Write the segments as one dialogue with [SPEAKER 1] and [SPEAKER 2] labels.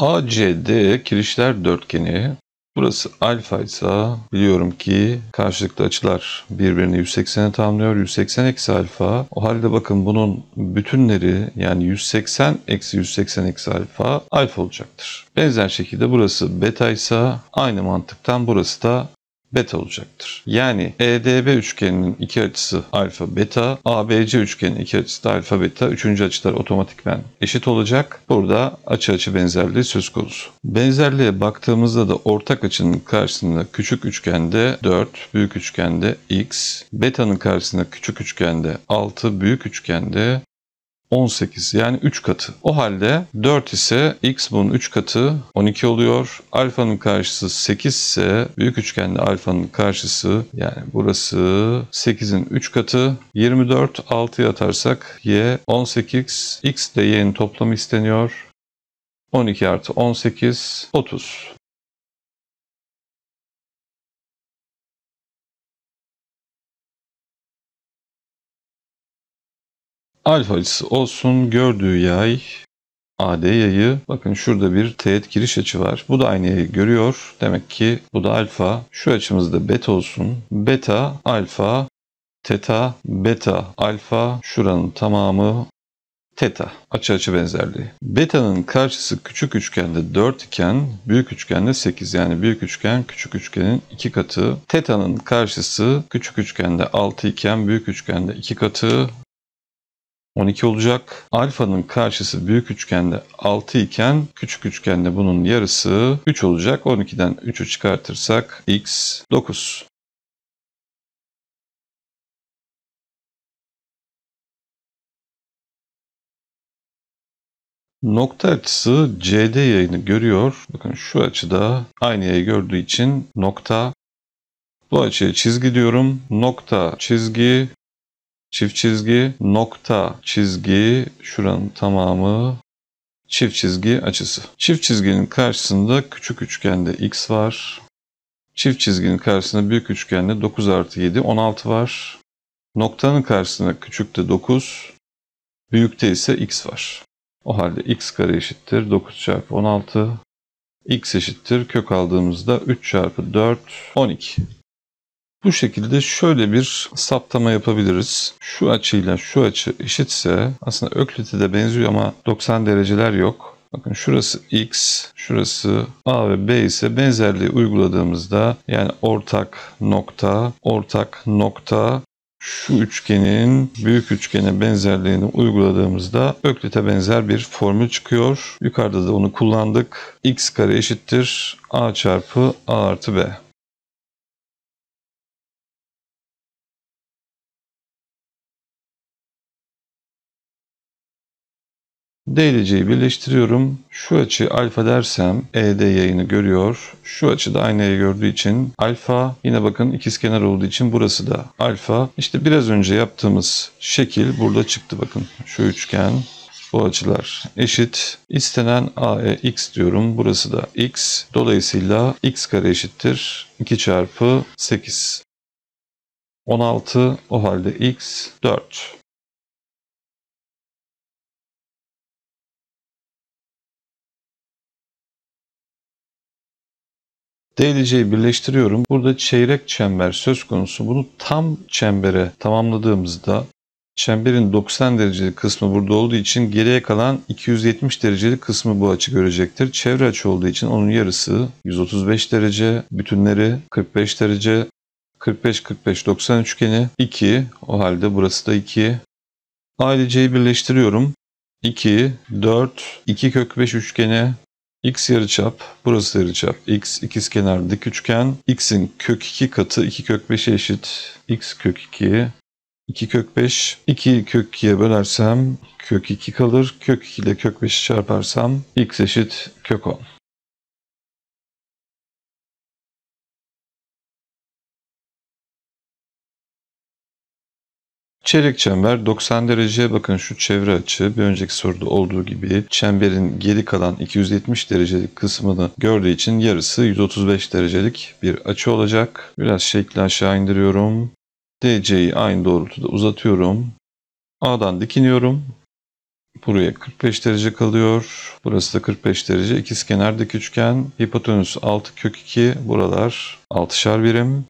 [SPEAKER 1] ACD kirişler dörtgeni Burası alfa ise biliyorum ki karşılıklı açılar birbirini 180'e tamamlıyor. 180 eksi alfa. O halde bakın bunun bütünleri yani 180 eksi 180 eksi alfa alfa olacaktır. Benzer şekilde burası beta ise aynı mantıktan burası da beta olacaktır. Yani EDB üçgeninin iki açısı alfa beta, ABC üçgeninin iki açısı da alfa beta. Üçüncü açılar otomatikmen eşit olacak. Burada açı açı benzerliği söz konusu. Benzerliğe baktığımızda da ortak açının karşısında küçük üçgende 4, büyük üçgende x, betanın karşısında küçük üçgende 6, büyük üçgende 18 yani 3 katı. O halde 4 ise x bunun 3 katı 12 oluyor. Alfanın karşısı 8 ise büyük üçgende alfanın karşısı yani burası 8'in 3 katı 24 6'yı atarsak y 18 x de y'nin toplamı
[SPEAKER 2] isteniyor. 12 artı 18 30. Alfa olsun gördüğü yay
[SPEAKER 1] AD yayı. Bakın şurada bir teğet giriş açı var. Bu da aynı yayı görüyor. Demek ki bu da alfa. Şu açımızda beta olsun. Beta, alfa, teta, beta, alfa. Şuranın tamamı teta. Açı açı benzerliği. Beta'nın karşısı küçük üçgende 4 iken büyük üçgende 8 yani büyük üçgen küçük üçgenin 2 katı. Teta'nın karşısı küçük üçgende 6 iken büyük üçgende 2 katı. 12 olacak. Alfanın karşısı büyük üçgende 6 iken küçük üçgende bunun yarısı 3 olacak. 12'den 3'ü
[SPEAKER 2] çıkartırsak x 9. Nokta açısı CD yayını görüyor. Bakın şu açıda aynı yayı gördüğü
[SPEAKER 1] için nokta bu açıya çizgi diyorum. Nokta, çizgi, çift çizgi, nokta çizgi, şuranın tamamı çift çizgi açısı. Çift çizginin karşısında küçük üçgende x var. Çift çizginin karşısında büyük üçgende 9 artı 7, 16 var. Noktanın karşısında küçükte 9, büyükte ise x var. O halde x kare eşittir 9 çarpı 16. x eşittir kök aldığımızda 3 çarpı 4, 12. Bu şekilde şöyle bir saptama yapabiliriz. Şu açıyla şu açı eşitse aslında Öklit'e de benziyor ama 90 dereceler yok. Bakın şurası x, şurası a ve b ise benzerliği uyguladığımızda yani ortak nokta, ortak nokta şu üçgenin büyük üçgene benzerliğini uyguladığımızda Öklit'e benzer bir formül
[SPEAKER 2] çıkıyor. Yukarıda da onu kullandık. x kare eşittir a çarpı a artı b. DLC'yi birleştiriyorum. Şu açı alfa dersem ED yayını görüyor. Şu açı da aynı
[SPEAKER 1] yayı gördüğü için alfa. Yine bakın ikizkenar olduğu için burası da alfa. İşte biraz önce yaptığımız şekil burada çıktı bakın. Şu üçgen bu açılar eşit. İstenen AE diyorum. Burası da x. Dolayısıyla x kare
[SPEAKER 2] eşittir 2 çarpı 8. 16 o halde x 4. D birleştiriyorum. Burada çeyrek çember söz konusu. Bunu tam çembere
[SPEAKER 1] tamamladığımızda çemberin 90 derecelik kısmı burada olduğu için geriye kalan 270 derecelik kısmı bu açı görecektir. Çevre açı olduğu için onun yarısı 135 derece, bütünleri 45 derece, 45 45 90 üçgeni 2. O halde burası da 2. A birleştiriyorum. 2, 4, 2 kök 5 üçgeni x yarıçap, burası yarıçap. x ikizkenar dik üçgen. x'in kök 2 katı 2 kök 5'e eşit. x kök 2'ye 2 kök 5. 2 kök 2'ye bölersem kök 2 kalır. Kök 2 ile kök 5'i
[SPEAKER 2] çarparsam x eşit kök 10. Çeyrek çember 90 dereceye bakın şu çevre açı bir önceki soruda olduğu gibi
[SPEAKER 1] çemberin geri kalan 270 derecelik kısmını gördüğü için yarısı 135 derecelik bir açı olacak. Biraz şekli aşağı indiriyorum. DC'yi aynı doğrultuda uzatıyorum. A'dan dikiniyorum. Buraya 45 derece kalıyor. Burası da 45 derece. dik üçgen. Hipotenüs 6 kök 2. Buralar 6'şar birim.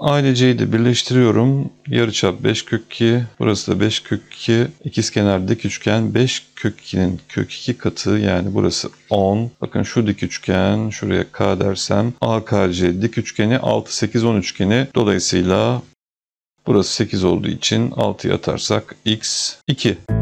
[SPEAKER 1] ADC'yi de birleştiriyorum. Yarıçap 5 kök 2. Burası da 5 kök 2. İkizkenar dik üçgen 5 kök 2'nin kök 2 katı yani burası 10. Bakın şu dik üçgen şuraya K dersem AKC dik üçgeni 6 8 10 üçgeni. Dolayısıyla burası 8 olduğu için 6'ya atarsak x 2.